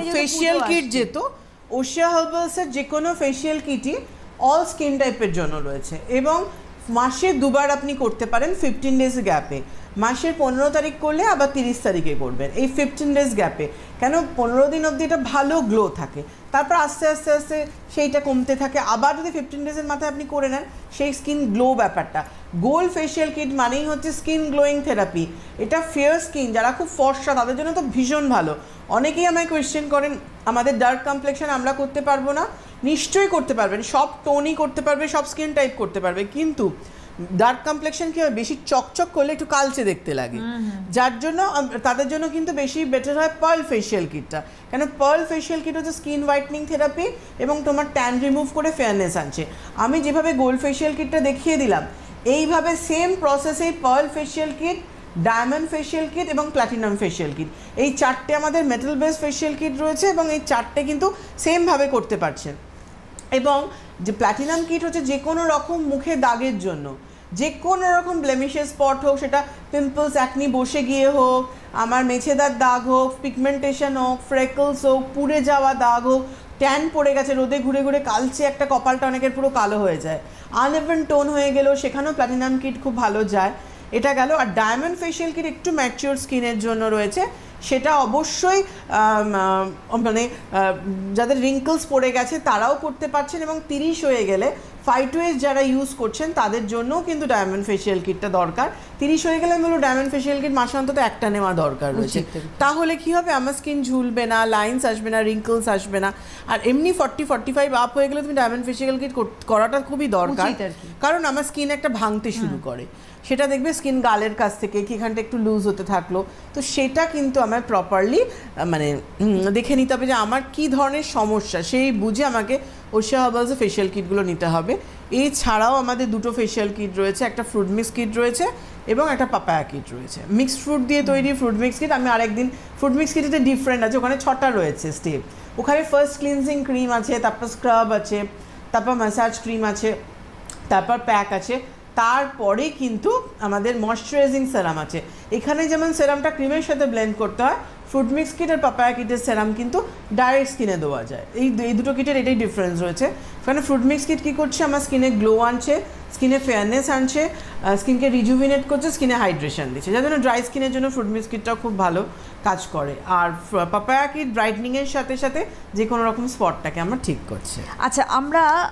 দেখো facial kit যেহেতু ওশিয়া হার্বালসের যে কোনো ফেশিয়াল কিটই অল স্কিন টাইপের জন্য রয়েছে এবং মাসে দুবার আপনি করতে পারেন ফিফটিন ডেজ গ্যাপে মাসের পনেরো তারিখ করলে আবার তিরিশ তারিখে করবেন এই ফিফটিন ডেজ গ্যাপে কেন পনেরো দিন অবধি এটা ভালো গ্লো থাকে তারপর আস্তে আস্তে আস্তে সেইটা কমতে থাকে আবার যদি ফিফটিন ডেজের মাথায় আপনি করে নেন সেই স্কিন গ্লো ব্যাপারটা গোল ফেশিয়াল কিট মানেই হচ্ছে স্কিন গ্লোয়িং থেরাপি এটা ফেয়ার স্কিন যারা খুব ফর্সা তাদের জন্য তো ভীষণ ভালো অনেকেই আমায় কোয়েশ্চেন করেন আমাদের ডার্ক কমপ্লেকশন আমরা করতে পারবো না নিশ্চয়ই করতে পারবেন সব টোনই করতে পারবে সব স্কিন টাইপ করতে পারবে কিন্তু ডার্ক কমপ্লেকশন কি হয় বেশি চকচক করলে একটু কালচে দেখতে লাগে যার জন্য তাদের জন্য কিন্তু বেশি বেটার হয় পার্ল ফেশিয়াল কিটটা কেন পার্ল ফেশিয়াল কিট হচ্ছে স্কিন হোয়াইটনিং থেরাপি এবং তোমার ট্যান রিমুভ করে ফেয়ারনেস আনছে আমি যেভাবে গোল্ড ফেশিয়াল কিটটা দেখিয়ে দিলাম এইভাবে সেম প্রসেসেই pearl facial kit diamond facial kit এবং প্ল্যাটিনাম ফেশিয়াল কিট এই চারটে আমাদের মেটাল বেস ফেশিয়াল কিট রয়েছে এবং এই চারটে কিন্তু সেমভাবে করতে পারছেন এবং যে প্ল্যাটিনাম কিট হচ্ছে যে কোনো রকম মুখে দাগের জন্য যে কোনো রকম ব্লেমিশের স্পট হোক সেটা পিম্পলস একনি বসে গিয়ে হোক আমার মেছেদার দাগ হোক পিগমেন্টেশন হোক ফ্রেকলস হোক পুড়ে যাওয়া দাগ হোক ট্যান পড়ে গেছে রোদে ঘুরে ঘুরে কালচে একটা কপালটা অনেকের পুরো কালো হয়ে যায় আনএভেন টোন হয়ে গেলেও সেখানেও প্ল্যাটিনাম কিট খুব ভালো যায় এটা গেল আর ডায়মন্ড ফেশিয়াল কিট একটু ম্যাচিওর স্কিনের জন্য রয়েছে সেটা অবশ্যই মানে যাদের রিঙ্কলস পড়ে গেছে তারাও করতে পারছেন এবং তিরিশ হয়ে গেলে ফাইটোয়েস যারা ইউজ করছেন তাদের জন্যও কিন্তু ডায়মন্ড ফেসিয়াল কিটটা দরকার তিরিশ হয়ে গেলে আমি ডায়মন্ড ফেসিয়াল কিট মাসে অন্তত একটা নেওয়া দরকার রয়েছে তাহলে কি হবে আমার স্কিন ঝুলবে না লাইন্স আসবে না রিঙ্কলস আসবে না আর এমনি ফর্টি ফর্টি ফাইভ আপ হয়ে গেলে তুমি ডায়মন্ড ফেসিয়াল কিট করাটা খুবই দরকার কারণ আমার স্কিন একটা ভাঙতে শুরু করে সেটা দেখবে স্কিন গালের কাছ থেকে কি এখানটা একটু লুজ হতে থাকলো তো সেটা কিন্তু আমার সময় প্রপারলি মানে দেখে নিতে হবে যে আমার কি ধরনের সমস্যা সেই বুঝে আমাকে ওশিয়া হার্বালসে ফেশিয়াল কিটগুলো নিতে হবে এছাড়াও আমাদের দুটো ফেশিয়াল কিট রয়েছে একটা ফ্রুট মিক্স কিট রয়েছে এবং একটা পাপায়া কিট রয়েছে মিক্সড ফ্রুট দিয়ে তৈরি ফ্রুট মিক্স কিট আমি আরেকদিন ফ্রুট মিক্স কিটটা ডিফারেন্ট আছে ওখানে ছটা রয়েছে স্টেপ ওখানে ফার্স্ট ক্লিনজিং ক্রিম আছে তারপর স্ক্রাব আছে তারপর ম্যাসাজ ক্রিম আছে তারপর প্যাক আছে তারপরে কিন্তু আমাদের ময়শ্চারাইজিং সেরাম আছে এখানে যেমন সেরামটা ক্রিমের সাথে ব্লেন্ড করতে হয় ফ্রুট মিক্স কিট আর পাপায়া কিটের সেরাম কিন্তু ডাইরেক্ট স্কিনে দেওয়া যায় এই এই দুটো কিটের এটাই ডিফারেন্স রয়েছে কারণ ফ্রুট মিক্স কিট কী করছে আমার স্কিনে গ্লো আনছে স্কিনে ফেয়ারনেস আনছে স্কিনকে রিজুভিনেট করছে স্কিনে হাইড্রেশন দিচ্ছে যার জন্য ড্রাই স্কিনের জন্য ফ্রুট মিক্স কিটটা খুব ভালো কাজ করে আর পাপায়া কিট ব্রাইটনিংয়ের সাথে সাথে যে কোনো রকম স্পটটাকে আমরা ঠিক করছে আচ্ছা আমরা